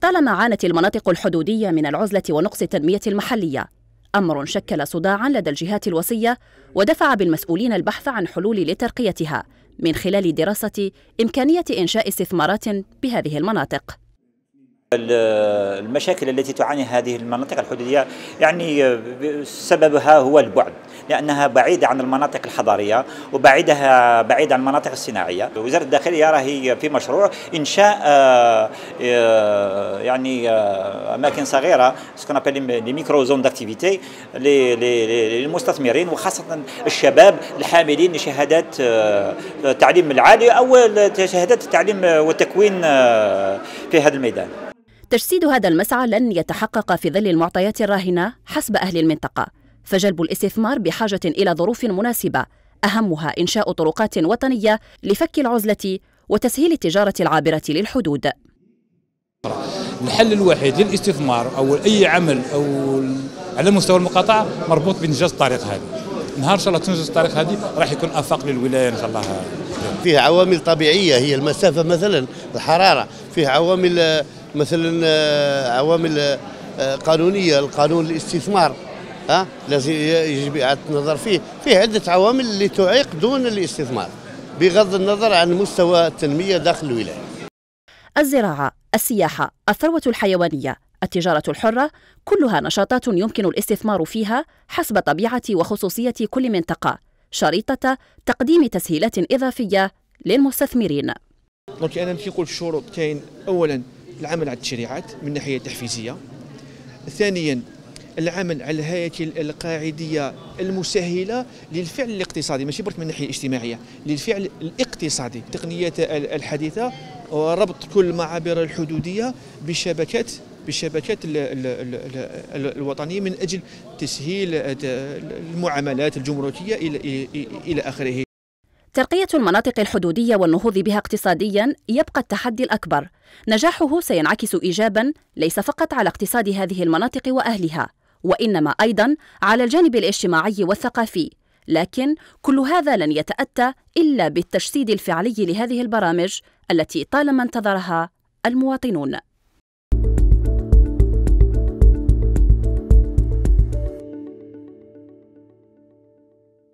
طالما عانت المناطق الحدودية من العزلة ونقص التنمية المحلية أمر شكل صداعا لدى الجهات الوصية ودفع بالمسؤولين البحث عن حلول لترقيتها من خلال دراسة إمكانية إنشاء استثمارات بهذه المناطق المشاكل التي تعاني هذه المناطق الحدودية يعني سببها هو البعد لانها بعيده عن المناطق الحضاريه وبعيدها بعيده عن المناطق الصناعيه وزاره الداخليه راهي في مشروع انشاء آه، آه، يعني آه، اماكن صغيره سكون ابل لي ميكرو زون داكتيفيتي للمستثمرين وخاصه الشباب الحاملين لشهادات التعليم العالي او شهادات التعليم والتكوين في هذا الميدان تجسيد هذا المسعى لن يتحقق في ظل المعطيات الراهنه حسب اهل المنطقه فجلب الاستثمار بحاجة إلى ظروف مناسبة أهمها إنشاء طرقات وطنية لفك العزلة وتسهيل التجارة العابرة للحدود الحل الوحيد للاستثمار أو أي عمل أو على مستوى المقاطعة مربوط بإنجاز الطريق هذه نهار ان شاء الله تنجز الطريق هذه راح يكون افاق للولايه ان شاء الله فيها عوامل طبيعيه هي المسافه مثلا الحراره فيها عوامل آه، مثلا آه، عوامل آه، قانونيه القانون الاستثمار أه؟ الذي يجب إعادة النظر فيه فيه عدة عوامل اللي تعيق دون الاستثمار بغض النظر عن مستوى التنمية داخل الولاية الزراعة، السياحة، الثروة الحيوانية، التجارة الحرة كلها نشاطات يمكن الاستثمار فيها حسب طبيعة وخصوصية كل منطقة شريطة تقديم تسهيلات إضافية للمستثمرين دونك أنا نمشي نقول الشروط كاين أولا العمل على التشريعات من ناحية تحفيزية ثانيا العمل على الهياكل القاعديه المسهله للفعل الاقتصادي ماشي برك من الناحيه الاجتماعيه للفعل الاقتصادي التقنيات الحديثه وربط كل المعابر الحدوديه بشبكات بالشبكات الوطنيه من اجل تسهيل المعاملات الجمركيه الى الى اخره. ترقيه المناطق الحدوديه والنهوض بها اقتصاديا يبقى التحدي الاكبر، نجاحه سينعكس ايجابا ليس فقط على اقتصاد هذه المناطق واهلها، وانما ايضا على الجانب الاجتماعي والثقافي لكن كل هذا لن يتاتى الا بالتجسيد الفعلي لهذه البرامج التي طالما انتظرها المواطنون